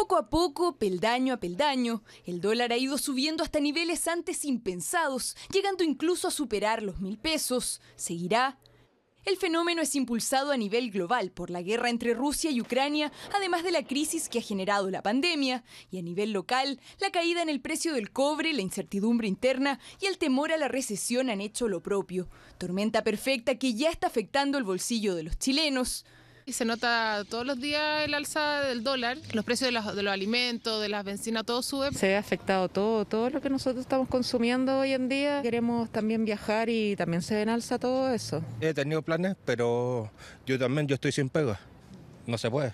Poco a poco, peldaño a peldaño, el dólar ha ido subiendo hasta niveles antes impensados, llegando incluso a superar los mil pesos. Seguirá. El fenómeno es impulsado a nivel global por la guerra entre Rusia y Ucrania, además de la crisis que ha generado la pandemia, y a nivel local, la caída en el precio del cobre, la incertidumbre interna y el temor a la recesión han hecho lo propio. Tormenta perfecta que ya está afectando el bolsillo de los chilenos se nota todos los días el alza del dólar, los precios de los, alimentos, de las bencinas, todo sube. Se ha afectado todo, todo lo que nosotros estamos consumiendo hoy en día. Queremos también viajar y también se en alza todo eso. He tenido planes, pero yo también, yo estoy sin pega, no se puede.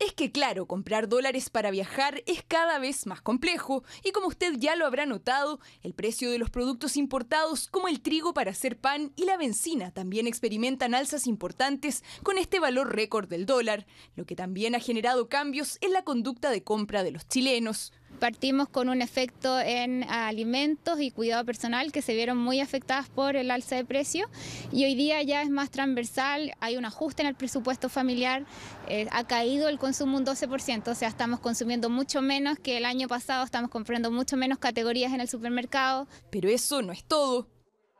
Es que claro, comprar dólares para viajar es cada vez más complejo y como usted ya lo habrá notado, el precio de los productos importados como el trigo para hacer pan y la benzina también experimentan alzas importantes con este valor récord del dólar, lo que también ha generado cambios en la conducta de compra de los chilenos. Partimos con un efecto en alimentos y cuidado personal que se vieron muy afectadas por el alza de precio y hoy día ya es más transversal, hay un ajuste en el presupuesto familiar, eh, ha caído el consumo un 12%, o sea, estamos consumiendo mucho menos que el año pasado, estamos comprando mucho menos categorías en el supermercado. Pero eso no es todo.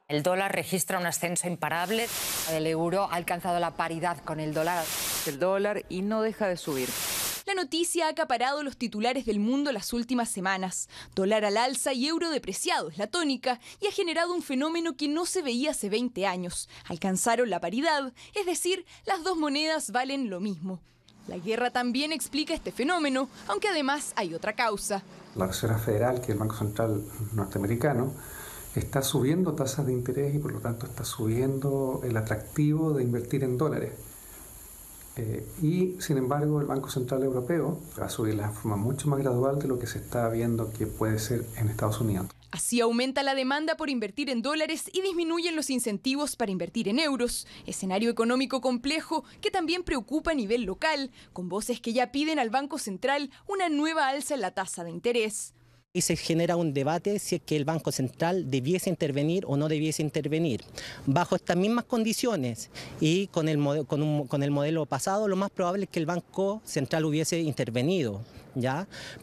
El dólar registra un ascenso imparable, el euro ha alcanzado la paridad con el dólar. El dólar y no deja de subir. La noticia ha acaparado los titulares del mundo las últimas semanas. Dólar al alza y euro depreciado es la tónica y ha generado un fenómeno que no se veía hace 20 años. Alcanzaron la paridad, es decir, las dos monedas valen lo mismo. La guerra también explica este fenómeno, aunque además hay otra causa. La Reserva Federal, que es el Banco Central norteamericano, está subiendo tasas de interés y por lo tanto está subiendo el atractivo de invertir en dólares. Eh, y sin embargo, el Banco Central Europeo va a subir la forma mucho más gradual de lo que se está viendo que puede ser en Estados Unidos. Así aumenta la demanda por invertir en dólares y disminuyen los incentivos para invertir en euros, escenario económico complejo que también preocupa a nivel local, con voces que ya piden al Banco Central una nueva alza en la tasa de interés. Y se genera un debate si es que el Banco Central debiese intervenir o no debiese intervenir. Bajo estas mismas condiciones y con el, con el modelo pasado, lo más probable es que el Banco Central hubiese intervenido.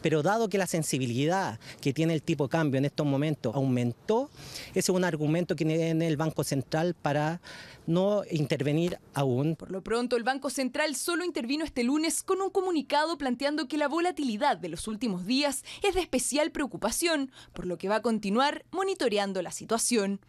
Pero dado que la sensibilidad que tiene el tipo de cambio en estos momentos aumentó, ese es un argumento que tiene el Banco Central para no intervenir aún. Por lo pronto, el Banco Central solo intervino este lunes con un comunicado planteando que la volatilidad de los últimos días es de especial preocupación, por lo que va a continuar monitoreando la situación.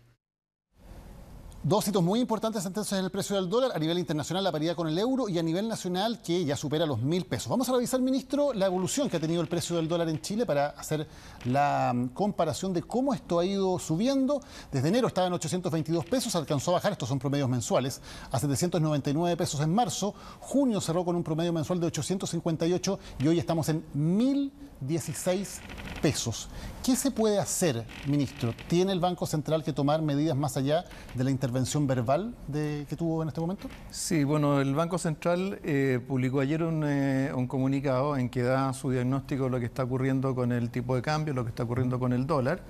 Dos hitos muy importantes entonces en el precio del dólar, a nivel internacional la paridad con el euro y a nivel nacional que ya supera los mil pesos. Vamos a revisar, ministro, la evolución que ha tenido el precio del dólar en Chile para hacer la mm, comparación de cómo esto ha ido subiendo. Desde enero estaba en 822 pesos, alcanzó a bajar, estos son promedios mensuales, a 799 pesos en marzo, junio cerró con un promedio mensual de 858 y hoy estamos en 1000 16 pesos. ¿Qué se puede hacer, ministro? ¿Tiene el Banco Central que tomar medidas más allá de la intervención verbal de, que tuvo en este momento? Sí, bueno, el Banco Central eh, publicó ayer eh, un, comunicado en que da su diagnóstico de lo que está ocurriendo con el tipo de cambio, lo que está ocurriendo con el dólar.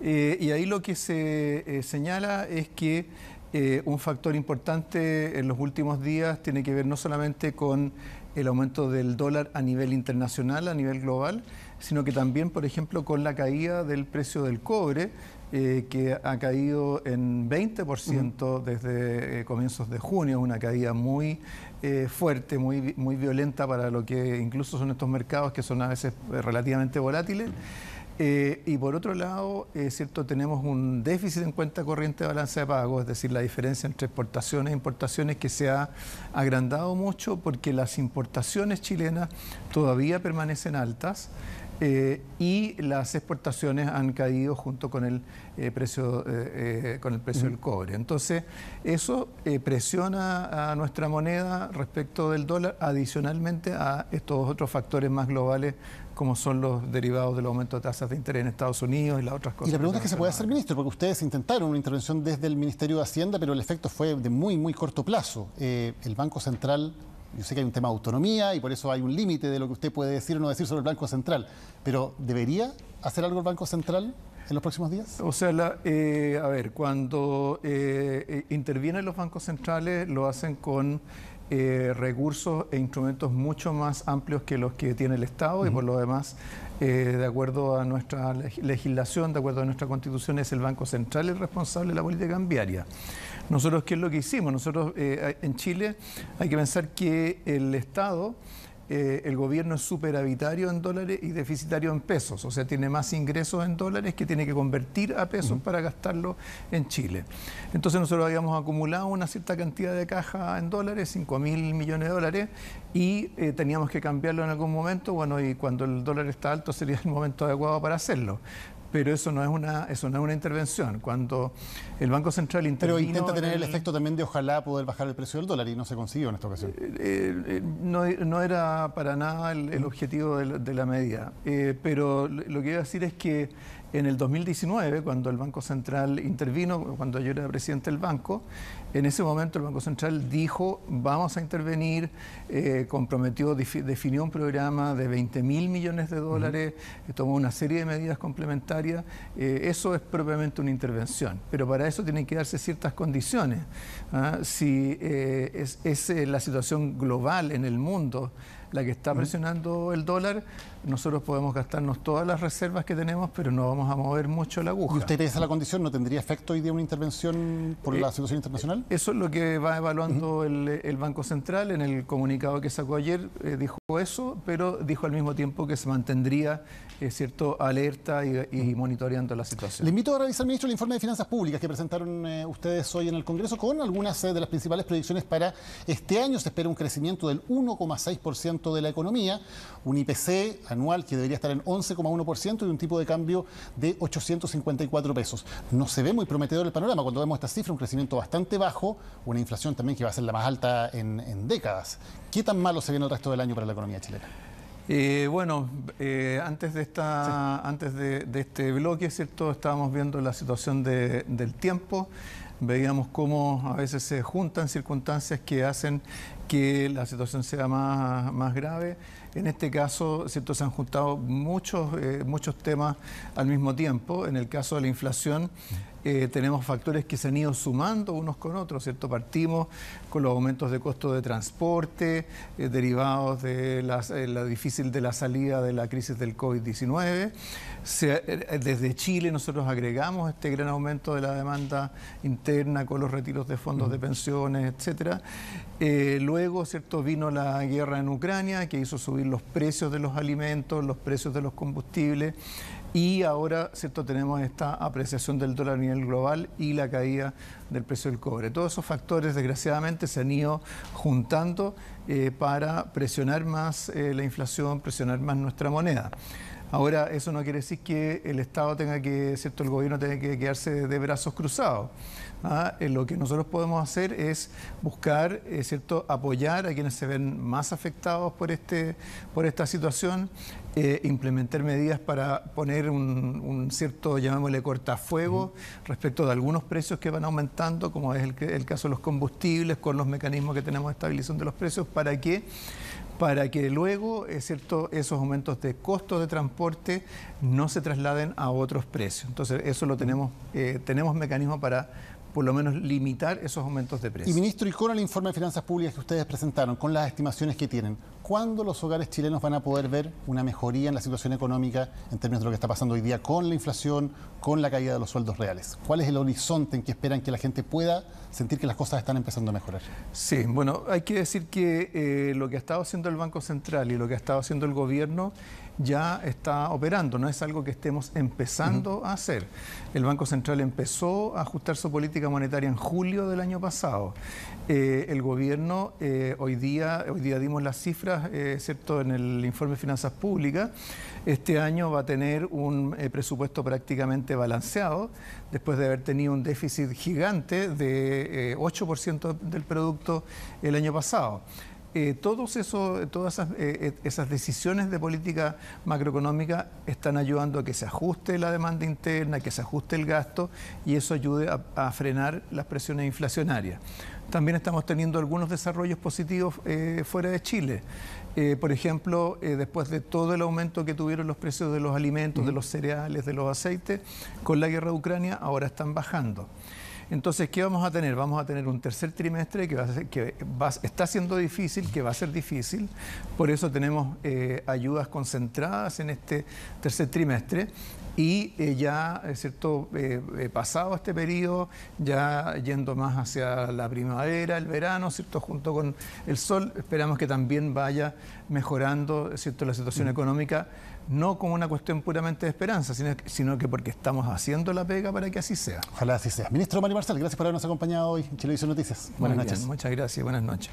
Eh, y ahí lo que se señala es que un factor importante en los últimos días tiene que ver no solamente con el aumento del dólar a nivel internacional, a nivel global, sino que también, por ejemplo, con la caída del precio del cobre, eh, que ha caído en 20% desde eh, comienzos de junio, una caída muy eh, fuerte, muy, muy violenta para lo que incluso son estos mercados que son a veces relativamente volátiles. Eh, y por otro lado, eh, cierto, tenemos un déficit en cuenta corriente de balance de pagos, es decir, la diferencia entre exportaciones e importaciones que se ha agrandado mucho porque las importaciones chilenas todavía permanecen altas. Eh, y las exportaciones han caído junto con el eh, precio, eh, con el precio del cobre. Entonces, eso presiona a nuestra moneda respecto del dólar, adicionalmente a estos otros factores más globales como son los derivados del aumento de tasas de interés en Estados Unidos y las otras cosas. Y la pregunta es que se puede hacer, ministro, porque ustedes intentaron una intervención desde el Ministerio de Hacienda, pero el efecto fue de muy, muy corto plazo. el Banco Central yo sé que hay un tema de autonomía y por eso hay un límite de lo que usted puede decir o no decir sobre el Banco Central, pero ¿debería hacer algo el Banco Central? en los próximos días? O sea, la, eh, a ver, cuando eh, eh, intervienen los bancos centrales lo hacen con recursos e instrumentos mucho más amplios que los que tiene el Estado y por lo demás, de acuerdo a nuestra legislación, de acuerdo a nuestra constitución, es el Banco Central el responsable de la política cambiaria. Nosotros, ¿qué es lo que hicimos? Nosotros en Chile hay que pensar que el Estado... Eh, el gobierno es superavitario en dólares y deficitario en pesos, o sea, tiene más ingresos en dólares que tiene que convertir a pesos para gastarlo en Chile. Entonces nosotros habíamos acumulado una cierta cantidad de caja en dólares, 5 mil millones de dólares, y eh, teníamos que cambiarlo en algún momento, bueno, y cuando el dólar está alto sería el momento adecuado para hacerlo pero eso no es una, es una intervención. Cuando el Banco Central intenta. Pero intenta tener el, efecto también de ojalá poder bajar el precio del dólar y no se consiguió en esta ocasión. Eh, eh, eh, no, era para nada el, objetivo de, la medida. pero lo que iba a decir es que en el 2019, cuando el Banco Central intervino, cuando yo era presidente del banco, en ese momento el Banco Central dijo, vamos a intervenir, eh, comprometió, definió un programa de 20 mil millones de dólares, tomó una serie de medidas complementarias. Eh, eso es propiamente una intervención, pero para eso tienen que darse ciertas condiciones. ¿ah? Si eh, es la situación global en el mundo, la que está presionando el dólar. Nosotros podemos gastarnos todas las reservas que tenemos, pero no vamos a mover mucho la aguja. ¿Y usted esa la condición? ¿No tendría efecto hoy de una intervención por eh, la situación internacional? Eh, eso es lo que va evaluando el, Banco Central. En el comunicado que sacó ayer eh, dijo eso, pero dijo al mismo tiempo que se mantendría cierto alerta y, monitoreando la situación. Le invito a revisar, ministro, el informe de finanzas públicas que presentaron ustedes hoy en el Congreso con algunas de las principales predicciones para este año. Se espera un crecimiento del 1,6% de la economía, un IPC anual que debería estar en 11,1% y un tipo de cambio de 854 pesos. No se ve muy prometedor el panorama cuando vemos esta cifra, un crecimiento bastante bajo, una inflación también que va a ser la más alta en, décadas. ¿Qué tan malo se viene el resto del año para la economía chilena? Eh, bueno, eh, antes, de, esta, antes de, este bloque, ¿cierto? Estábamos viendo la situación del tiempo veíamos cómo a veces se juntan circunstancias que hacen que la situación sea más, grave. En este caso, se han juntado muchos, eh, muchos temas al mismo tiempo. En el caso de la inflación, eh, tenemos factores que se han ido sumando unos con otros, ¿cierto? Partimos con los aumentos de costo de transporte eh, derivados de eh, la, difícil de la salida de la crisis del COVID-19. desde Chile nosotros agregamos este gran aumento de la demanda interna con los retiros de fondos de mm. pensiones, etcétera. luego, ¿cierto? Vino la guerra en Ucrania que hizo subir los precios de los alimentos, los precios de los combustibles. Y ahora, ¿cierto?, tenemos esta apreciación del dólar a nivel global y la caída del precio del cobre. Todos esos factores, desgraciadamente, se han ido juntando eh, para presionar más eh, la inflación, presionar más nuestra moneda. Ahora, eso no quiere decir que el Estado tenga que, ¿cierto? El gobierno tenga que quedarse de brazos cruzados. ¿ah? Eh, lo que nosotros podemos hacer es buscar, ¿cierto? Apoyar a quienes se ven más afectados por, este, por esta situación, eh, implementar medidas para poner un, cierto, llamémosle, cortafuego respecto de algunos precios que van aumentando, como es el, caso de los combustibles, con los mecanismos que tenemos de estabilización de los precios, para que para que luego esos aumentos de costos de transporte no se trasladen a otros precios. Entonces, eso lo tenemos, eh, tenemos mecanismos para, por lo menos limitar esos aumentos de precios. Y ministro, y con el informe de finanzas públicas que ustedes presentaron, con las estimaciones que tienen, ¿cuándo los hogares chilenos van a poder ver una mejoría en la situación económica en términos de lo que está pasando hoy día con la inflación, con la caída de los sueldos reales? ¿Cuál es el horizonte en que esperan que la gente pueda sentir que las cosas están empezando a mejorar? Sí, bueno, hay que decir que eh, lo que ha estado haciendo el Banco Central y lo que ha estado haciendo el gobierno ya está operando, no es algo que estemos empezando a hacer. El Banco Central empezó a ajustar su política monetaria en julio del año pasado. Eh, el gobierno eh, hoy día, hoy día dimos las cifras, eh, en el informe de finanzas públicas. Este año va a tener un presupuesto prácticamente balanceado, después de haber tenido un déficit gigante de 8% del producto el año pasado. Eh, todos todas eh, eh, esas, decisiones de política macroeconómica están ayudando a que se ajuste la demanda interna, que se ajuste el gasto y eso ayude a, frenar las presiones inflacionarias. También estamos teniendo algunos desarrollos positivos fuera de Chile. por ejemplo, después de todo el aumento que tuvieron los precios de los alimentos, de los cereales, de los aceites, con la guerra de Ucrania ahora están bajando. Entonces, ¿qué vamos a tener? Vamos a tener un tercer trimestre que, a ser, que está siendo difícil, que va a ser difícil. Por eso tenemos eh, ayudas concentradas en este tercer trimestre. Y eh, ya, eh, cierto, pasado este periodo, ya yendo más hacia la primavera, el verano, ¿cierto? Junto con el sol, esperamos que también vaya mejorando, ¿cierto?, la situación mm. económica no como una cuestión puramente de esperanza, sino, que porque estamos haciendo la pega para que así sea. Ojalá así sea. Ministro Mario Marcel, gracias por habernos acompañado hoy en Televisión Noticias. Buenas noches. muchas gracias, buenas noches.